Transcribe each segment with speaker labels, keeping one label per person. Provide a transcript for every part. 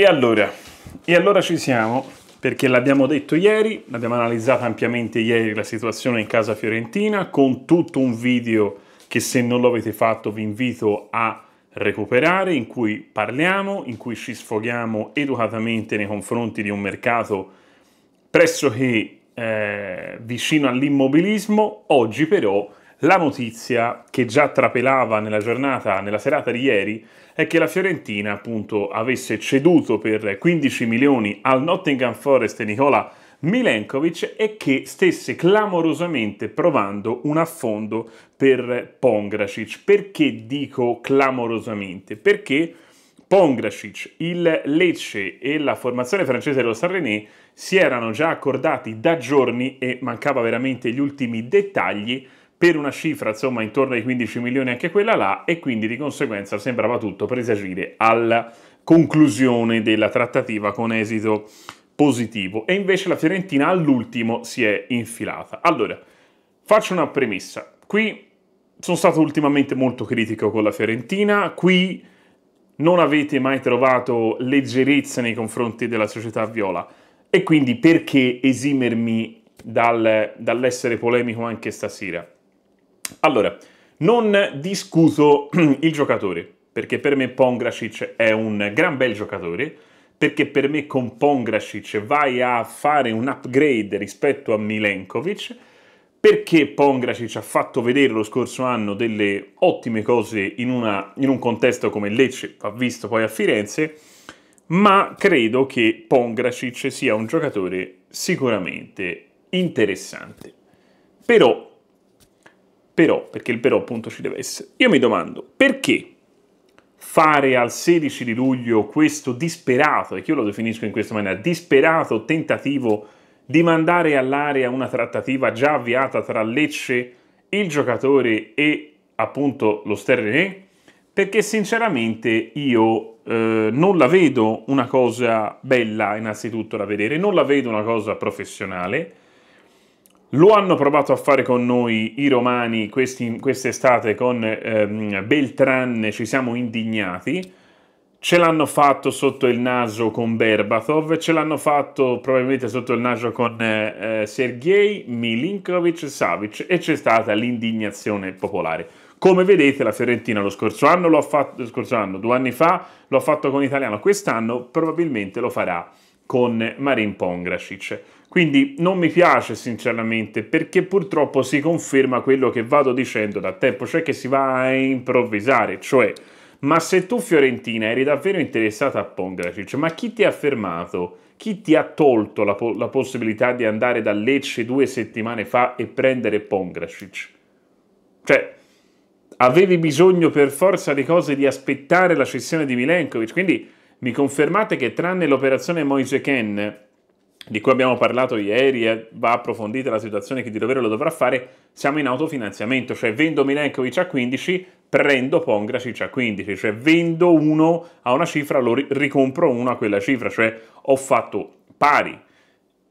Speaker 1: E allora, e allora ci siamo, perché l'abbiamo detto ieri, l'abbiamo analizzata ampiamente ieri la situazione in casa fiorentina, con tutto un video che se non lo avete fatto vi invito a recuperare, in cui parliamo, in cui ci sfoghiamo educatamente nei confronti di un mercato pressoché eh, vicino all'immobilismo, oggi però la notizia che già trapelava nella giornata, nella serata di ieri, è che la Fiorentina appunto avesse ceduto per 15 milioni al Nottingham Forest Nicola Milenkovic e che stesse clamorosamente provando un affondo per Pongracic. Perché dico clamorosamente? Perché Pongracic, il Lecce e la formazione francese dello San René si erano già accordati da giorni e mancava veramente gli ultimi dettagli per una cifra insomma intorno ai 15 milioni anche quella là e quindi di conseguenza sembrava tutto presagire alla conclusione della trattativa con esito positivo e invece la Fiorentina all'ultimo si è infilata. Allora, faccio una premessa. Qui sono stato ultimamente molto critico con la Fiorentina, qui non avete mai trovato leggerezza nei confronti della società viola e quindi perché esimermi dal, dall'essere polemico anche stasera? Allora, non discuto il giocatore, perché per me Pongracic è un gran bel giocatore, perché per me con Pongracic vai a fare un upgrade rispetto a Milenkovic, perché Pongracic ha fatto vedere lo scorso anno delle ottime cose in, una, in un contesto come Lecce, ha visto poi a Firenze, ma credo che Pongracic sia un giocatore sicuramente interessante. Però però, perché il però appunto ci deve essere. Io mi domando perché fare al 16 di luglio questo disperato, e che io lo definisco in questa maniera, disperato tentativo di mandare all'area una trattativa già avviata tra Lecce, il giocatore e appunto lo Sterrené, perché sinceramente io eh, non la vedo una cosa bella innanzitutto da vedere, non la vedo una cosa professionale, lo hanno provato a fare con noi i romani questi, quest'estate con ehm, Beltran, ci siamo indignati. Ce l'hanno fatto sotto il naso con Berbatov, ce l'hanno fatto probabilmente sotto il naso con eh, eh Sergei, Milinkovic, Savic e c'è stata l'indignazione popolare. Come vedete la Fiorentina lo scorso anno, lo fatto, scorso anno due anni fa, lo ha fatto con Italiano, quest'anno probabilmente lo farà con Marin Pongracic. Quindi non mi piace sinceramente perché purtroppo si conferma quello che vado dicendo da tempo, cioè che si va a improvvisare, cioè ma se tu Fiorentina eri davvero interessata a Pongracic, ma chi ti ha fermato? Chi ti ha tolto la, po la possibilità di andare da Lecce due settimane fa e prendere Pongracic? Cioè, avevi bisogno per forza di cose di aspettare la cessione di Milenkovic, quindi mi confermate che tranne l'operazione Moise Ken di cui abbiamo parlato ieri e va approfondita la situazione che di dovere lo dovrà fare, siamo in autofinanziamento, cioè vendo Milenkovic a 15, prendo Pongracic a 15, cioè vendo uno a una cifra, lo ricompro uno a quella cifra, cioè ho fatto pari.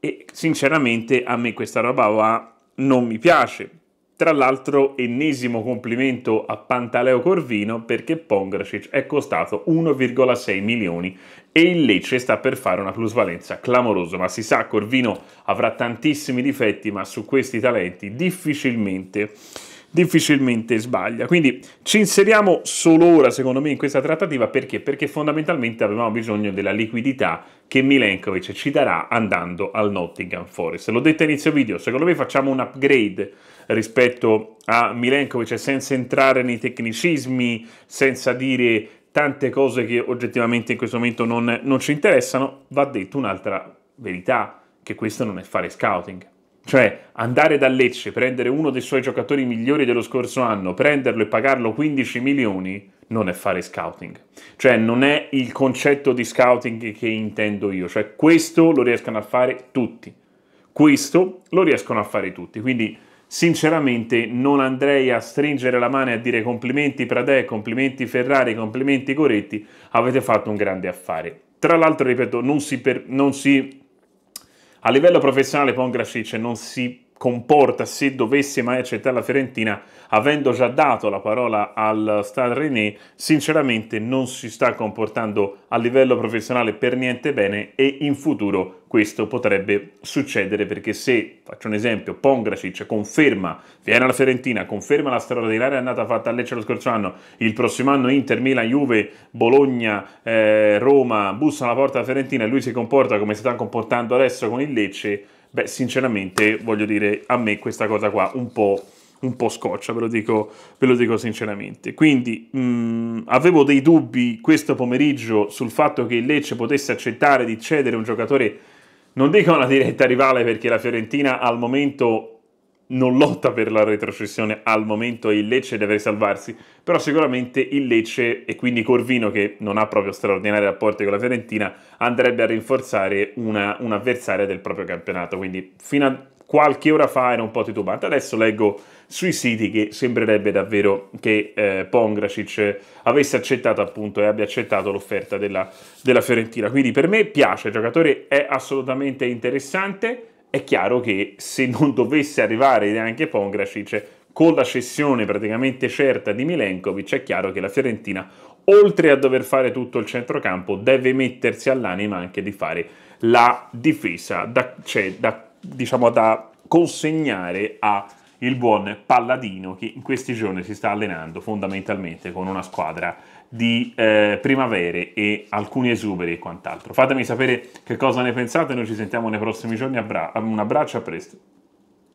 Speaker 1: E sinceramente a me questa roba va, non mi piace. Tra l'altro, ennesimo complimento a Pantaleo Corvino perché Pongracic è costato 1,6 milioni e il Lecce sta per fare una plusvalenza clamorosa. Ma si sa, Corvino avrà tantissimi difetti, ma su questi talenti difficilmente difficilmente sbaglia. Quindi ci inseriamo solo ora, secondo me, in questa trattativa perché? Perché fondamentalmente avevamo bisogno della liquidità che Milenkovic ci darà andando al Nottingham Forest. L'ho detto a inizio video, secondo me facciamo un upgrade rispetto a Milenkovic, cioè senza entrare nei tecnicismi, senza dire tante cose che oggettivamente in questo momento non, non ci interessano, va detto un'altra verità, che questo non è fare scouting. Cioè andare da Lecce, prendere uno dei suoi giocatori migliori dello scorso anno, prenderlo e pagarlo 15 milioni, non è fare scouting. Cioè non è il concetto di scouting che intendo io. Cioè questo lo riescono a fare tutti. Questo lo riescono a fare tutti. Quindi sinceramente non andrei a stringere la mano e a dire complimenti Pradè, complimenti Ferrari, complimenti Coretti, avete fatto un grande affare. Tra l'altro, ripeto, non si, per, non si a livello professionale Pongracic non si comporta se dovesse mai accettare la Fiorentina, avendo già dato la parola al Stade René, sinceramente non si sta comportando a livello professionale per niente bene e in futuro questo potrebbe succedere perché se, faccio un esempio, Pongracic conferma, viene alla Fiorentina, conferma la straordinaria andata fatta a Lecce lo scorso anno, il prossimo anno Inter, Milan, Juve, Bologna, eh, Roma bussano alla porta della Fiorentina e lui si comporta come si sta comportando adesso con il Lecce, Beh, sinceramente, voglio dire, a me questa cosa qua un po', un po scoccia, ve lo dico, ve lo dico sinceramente. Quindi mh, mm, avevo dei dubbi questo pomeriggio sul fatto che il Lecce potesse accettare di cedere un giocatore, non dico una diretta rivale perché la Fiorentina al momento non lotta per la retrocessione al momento e il Lecce deve salvarsi, però sicuramente il Lecce e quindi Corvino che non ha proprio straordinari rapporti con la Fiorentina andrebbe a rinforzare una, un'avversaria del proprio campionato, quindi fino a qualche ora fa era un po' titubante, adesso leggo sui siti che sembrerebbe davvero che eh, Pongracic avesse accettato appunto e abbia accettato l'offerta della, della Fiorentina, quindi per me piace, il giocatore è assolutamente interessante, è chiaro che se non dovesse arrivare neanche Pongrasic con la cessione praticamente certa di Milenkovic è chiaro che la Fiorentina oltre a dover fare tutto il centrocampo deve mettersi all'anima anche di fare la difesa da, cioè, da, diciamo, da consegnare a il buon Palladino che in questi giorni si sta allenando fondamentalmente con una squadra di eh, primavere e alcuni esuberi e quant'altro. Fatemi sapere che cosa ne pensate, noi ci sentiamo nei prossimi giorni, Abbra- un abbraccio, a presto.